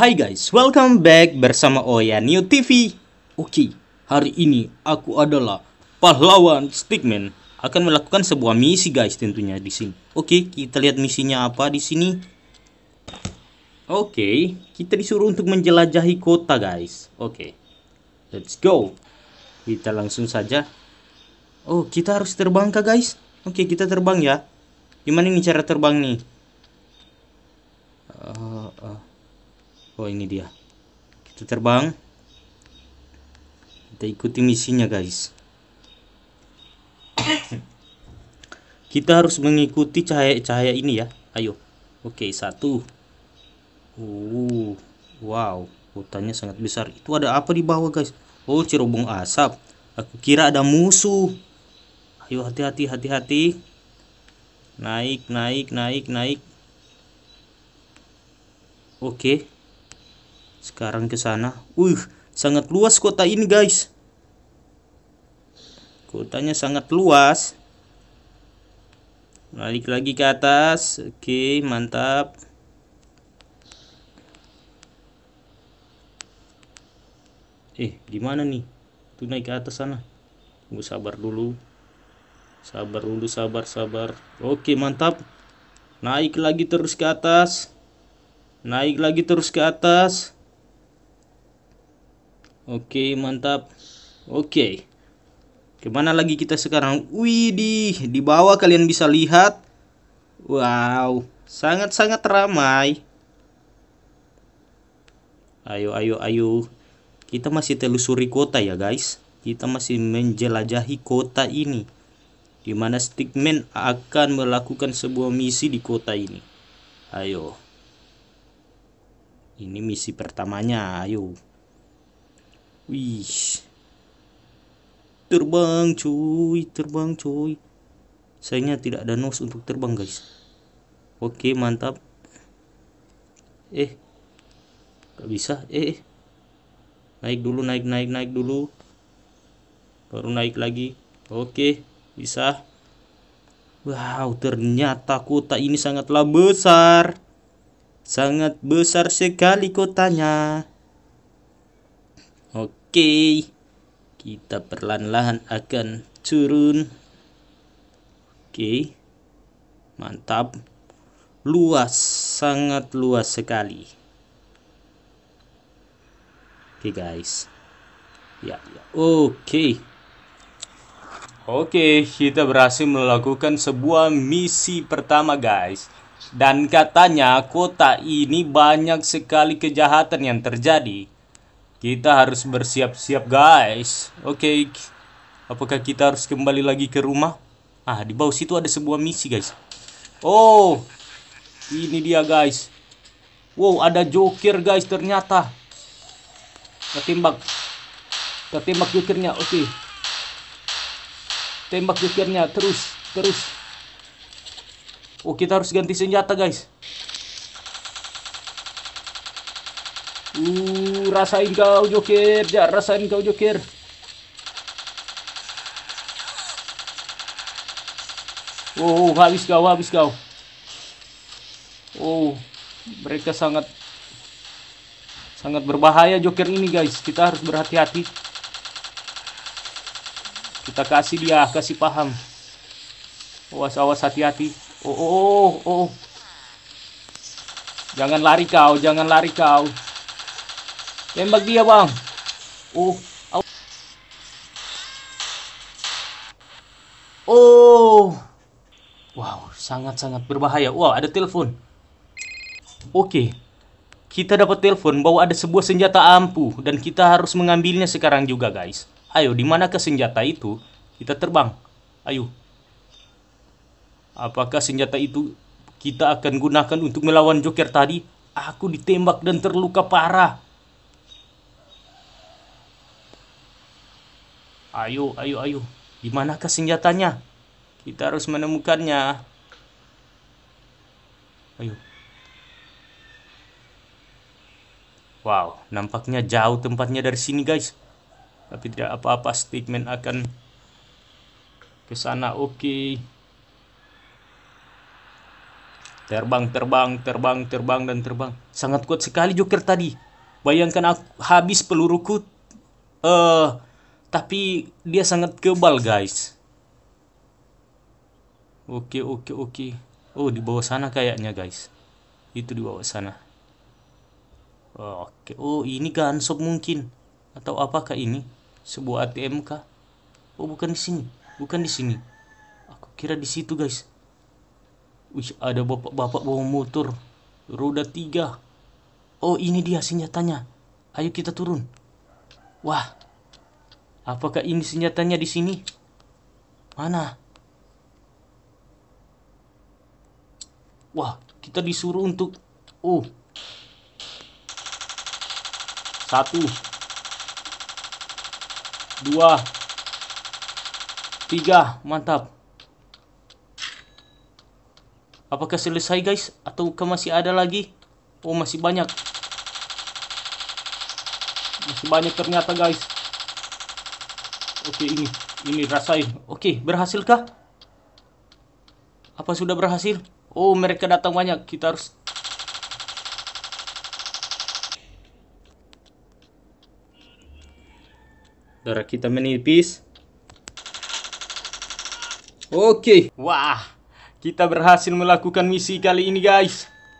Hai guys, welcome back bersama Oya New TV. Oke, okay, hari ini aku adalah pahlawan Stickman akan melakukan sebuah misi guys tentunya di sini. Oke, okay, kita lihat misinya apa di sini. Oke, okay, kita disuruh untuk menjelajahi kota guys. Oke. Okay, let's go. Kita langsung saja. Oh, kita harus terbang kah guys? Oke, okay, kita terbang ya. Gimana nih cara terbang nih? Uh, uh oh ini dia kita terbang kita ikuti misinya guys kita harus mengikuti cahaya-cahaya ini ya ayo oke satu uh wow hutannya sangat besar itu ada apa di bawah guys oh cerobong asap aku kira ada musuh ayo hati-hati hati-hati naik naik naik naik oke sekarang ke sana. Uh, sangat luas kota ini, guys. Kotanya sangat luas. Balik lagi ke atas. Oke, mantap. Eh, gimana nih? Tuh naik ke atas sana. Tunggu sabar dulu. Sabar dulu, sabar, sabar. Oke, mantap. Naik lagi terus ke atas. Naik lagi terus ke atas. Oke, mantap. Oke. Kemana lagi kita sekarang? Widih, di bawah kalian bisa lihat. Wow, sangat-sangat ramai. Ayo, ayo, ayo. Kita masih telusuri kota ya, guys. Kita masih menjelajahi kota ini. Di mana Stickman akan melakukan sebuah misi di kota ini. Ayo. Ini misi pertamanya, ayo. Wih. Terbang cuy, terbang cuy. Sayangnya tidak ada nose untuk terbang, guys. Oke, mantap. Eh. Gak bisa. Eh, eh. Naik dulu, naik, naik, naik dulu. Baru naik lagi. Oke, bisa. Wow, ternyata kota ini sangatlah besar. Sangat besar sekali kotanya. Oke, kita perlahan-lahan akan turun. Oke, mantap. Luas, sangat luas sekali. Oke guys. Ya, ya. Oke. Oke, kita berhasil melakukan sebuah misi pertama guys. Dan katanya kota ini banyak sekali kejahatan yang terjadi. Kita harus bersiap-siap guys Oke okay. Apakah kita harus kembali lagi ke rumah? Ah di bawah situ ada sebuah misi guys Oh Ini dia guys Wow ada joker guys ternyata Kita tembak Kita tembak jokernya oke okay. Tembak jokernya terus Terus Oh kita harus ganti senjata guys rasain kau jokir ya rasain kau jokir oh, oh, habis kau, habis kau. Oh, mereka sangat sangat berbahaya Joker ini guys. Kita harus berhati-hati. Kita kasih dia, kasih paham. Awas-awas hati-hati. Oh, oh, oh, oh. Jangan lari kau, jangan lari kau tembak dia ya, bang. Oh. Oh. Wow, sangat-sangat berbahaya. Wow, ada telepon. Oke. Okay. Kita dapat telepon bahwa ada sebuah senjata ampuh dan kita harus mengambilnya sekarang juga, guys. Ayo, di manakah senjata itu? Kita terbang. Ayo. Apakah senjata itu kita akan gunakan untuk melawan Joker tadi? Aku ditembak dan terluka parah. Ayo, ayo, ayo. Di manakah senjatanya? Kita harus menemukannya. Ayo. Wow, nampaknya jauh tempatnya dari sini, guys. Tapi tidak apa-apa, statement akan ke sana. Oke. Okay. Terbang, terbang, terbang, terbang dan terbang. Sangat kuat sekali Joker tadi. Bayangkan aku habis peluruku eh uh, tapi dia sangat kebal guys. Oke oke oke. Oh di bawah sana kayaknya guys. Itu di bawah sana. Oke. Oh ini gansop mungkin. Atau apakah ini? Sebuah ATM kah? Oh bukan di sini. Bukan di sini. Aku kira di situ guys. Wih ada bapak-bapak bawa motor. Roda tiga. Oh ini dia senjatanya. Ayo kita turun. Wah, Apakah ini senjatanya di sini? Mana? Wah, kita disuruh untuk... Oh. Satu. Dua. Tiga. Mantap. Apakah selesai guys? Atau masih ada lagi? Oh, masih banyak. Masih banyak ternyata guys. Oke, ini ini rasain. Oke, berhasilkah? Apa sudah berhasil? Oh, mereka datang banyak. Kita harus Darah kita menipis. Oke. Wah, kita berhasil melakukan misi kali ini, guys.